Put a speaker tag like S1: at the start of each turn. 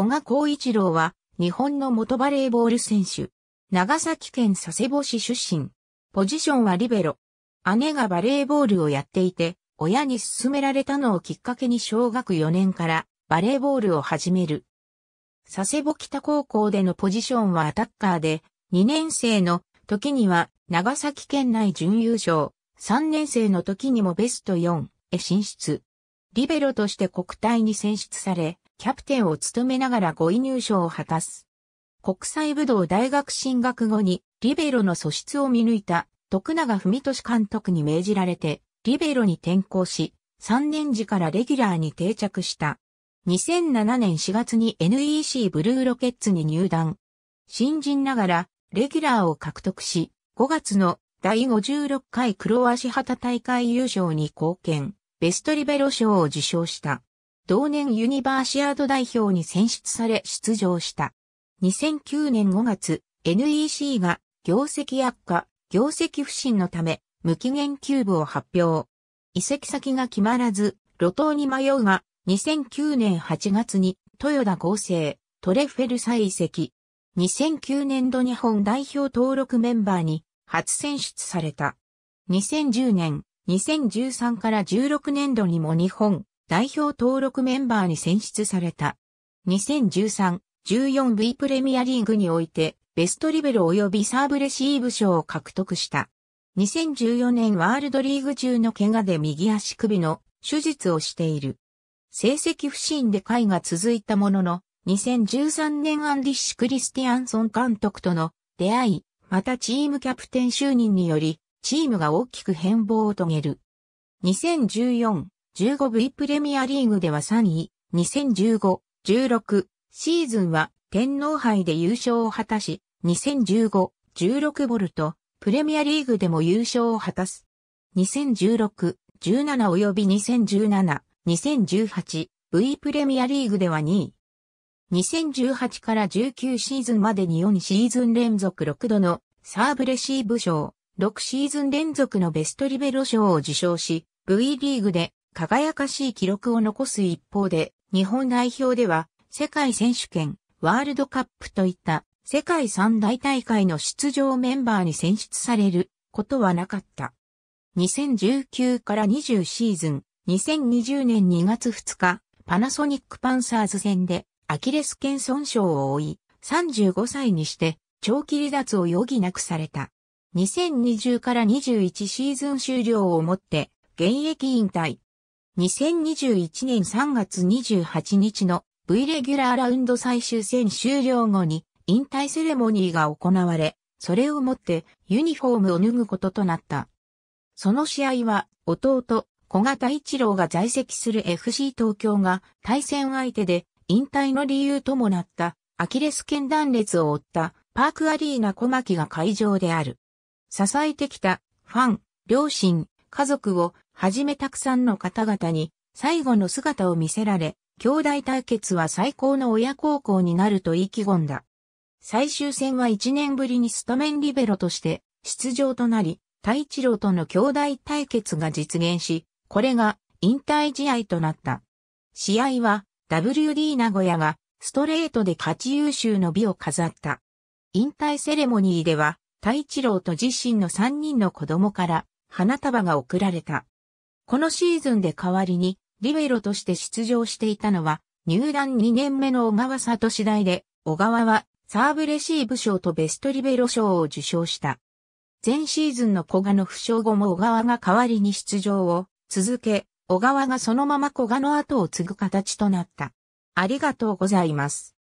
S1: 古賀光一郎は、日本の元バレーボール選手。長崎県佐世保市出身。ポジションはリベロ。姉がバレーボールをやっていて、親に勧められたのをきっかけに小学4年からバレーボールを始める。佐世保北高校でのポジションはアタッカーで、2年生の時には長崎県内準優勝、3年生の時にもベスト4へ進出。リベロとして国体に選出され、キャプテンを務めながら5位入賞を果たす。国際武道大学進学後に、リベロの素質を見抜いた、徳永文俊監督に命じられて、リベロに転向し、3年時からレギュラーに定着した。2007年4月に NEC ブルーロケッツに入団。新人ながら、レギュラーを獲得し、5月の第56回黒足旗大会優勝に貢献、ベストリベロ賞を受賞した。同年ユニバーシアード代表に選出され出場した。2009年5月、NEC が業績悪化、業績不振のため、無期限キューブを発表。移籍先が決まらず、路頭に迷うが、2009年8月に豊田合成、トレフェル再移籍。2009年度日本代表登録メンバーに初選出された。2010年、2013から16年度にも日本代表登録メンバーに選出された。2013-14V プレミアリーグにおいて、ベストリベル及びサーブレシーブ賞を獲得した。2014年ワールドリーグ中の怪我で右足首の手術をしている。成績不振で会が続いたものの、2013年アンディッシュ・クリスティアンソン監督との出会い、またチームキャプテン就任により、チームが大きく変貌を遂げる。2014 15V プレミアリーグでは3位、2015、16シーズンは天皇杯で優勝を果たし、2015、16ボルト、プレミアリーグでも優勝を果たす。2016、17及び2017、2018、V プレミアリーグでは2位。2018から19シーズンまでに4シーズン連続6度のサーブレシーブ賞、6シーズン連続のベストリベロ賞を受賞し、V リーグで輝かしい記録を残す一方で、日本代表では世界選手権、ワールドカップといった世界三大大会の出場メンバーに選出されることはなかった。2019から20シーズン、2020年2月2日、パナソニックパンサーズ戦でアキレス腱損傷を負い、35歳にして長期離脱を余儀なくされた。2020から21シーズン終了をもって現役引退。2021年3月28日の V レギュラーラウンド最終戦終了後に引退セレモニーが行われ、それをもってユニフォームを脱ぐこととなった。その試合は弟、小型一郎が在籍する FC 東京が対戦相手で引退の理由ともなったアキレス腱断裂を負ったパークアリーナ小牧が会場である。支えてきたファン、両親、家族をはじめたくさんの方々に最後の姿を見せられ、兄弟対決は最高の親孝行になると意気込んだ。最終戦は1年ぶりにスタメンリベロとして出場となり、太一郎との兄弟対決が実現し、これが引退試合となった。試合は WD 名古屋がストレートで勝ち優秀の美を飾った。引退セレモニーでは、太一郎と自身の3人の子供から花束が贈られた。このシーズンで代わりに、リベロとして出場していたのは、入団2年目の小川里次第で、小川はサーブレシーブ賞とベストリベロ賞を受賞した。前シーズンの古賀の負傷後も小川が代わりに出場を続け、小川がそのまま古賀の後を継ぐ形となった。ありがとうございます。